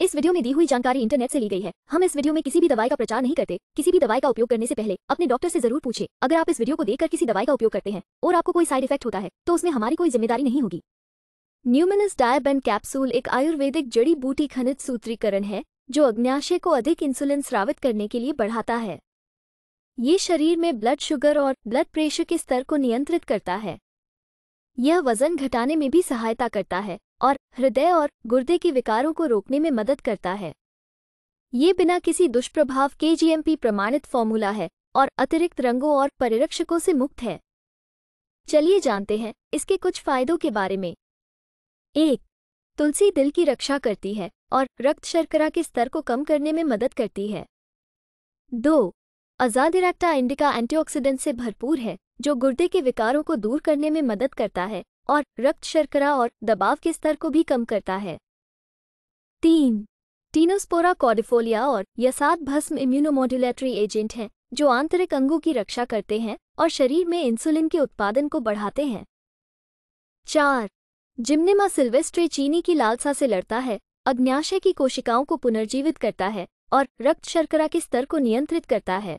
इस वीडियो में दी हुई जानकारी इंटरनेट से ली गई है हम इस वीडियो में किसी भी दवाई का प्रचार नहीं करते किसी भी दवाई का उपयोग करने से पहले अपने डॉक्टर से जरूर पूछे अगर आप इस वीडियो को देखकर किसी दवाई का उपयोग करते हैं और आपको कोई साइड इफेक्ट होता है तो उसमें हमारी कोई जिम्मेदारी नहीं होगी न्यूमिनस डायबेन कैप्सूल एक आयुर्वेदिक जड़ी बूटी खनिज सूत्रीकरण है जो अग्नाशय को अधिक इंसुलिन स्रावित करने के लिए बढ़ाता है ये शरीर में ब्लड शुगर और ब्लड प्रेशर के स्तर को नियंत्रित करता है यह वजन घटाने में भी सहायता करता है और हृदय और गुर्दे के विकारों को रोकने में मदद करता है ये बिना किसी दुष्प्रभाव के जीएमपी प्रमाणित फॉर्मूला है और अतिरिक्त रंगों और परिरक्षकों से मुक्त है चलिए जानते हैं इसके कुछ फायदों के बारे में एक तुलसी दिल की रक्षा करती है और रक्त शर्करा के स्तर को कम करने में मदद करती है दो अजादिराक्टा इंडिका एंटीऑक्सीडेंट से भरपूर है जो गुर्दे के विकारों को दूर करने में मदद करता है और रक्त शर्करा और दबाव के स्तर को भी कम करता है तीन टीनोस्पोरा कॉडिफोलिया और यसाद भस्म इम्यूनोमोड्यूलेटरी एजेंट हैं जो आंतरिक अंगों की रक्षा करते हैं और शरीर में इंसुलिन के उत्पादन को बढ़ाते हैं चार जिम्नेमा सिल्वेस्ट्रे चीनी की लालसा से लड़ता है अग्न्याशय की कोशिकाओं को पुनर्जीवित करता है और रक्त शर्करा के स्तर को नियंत्रित करता है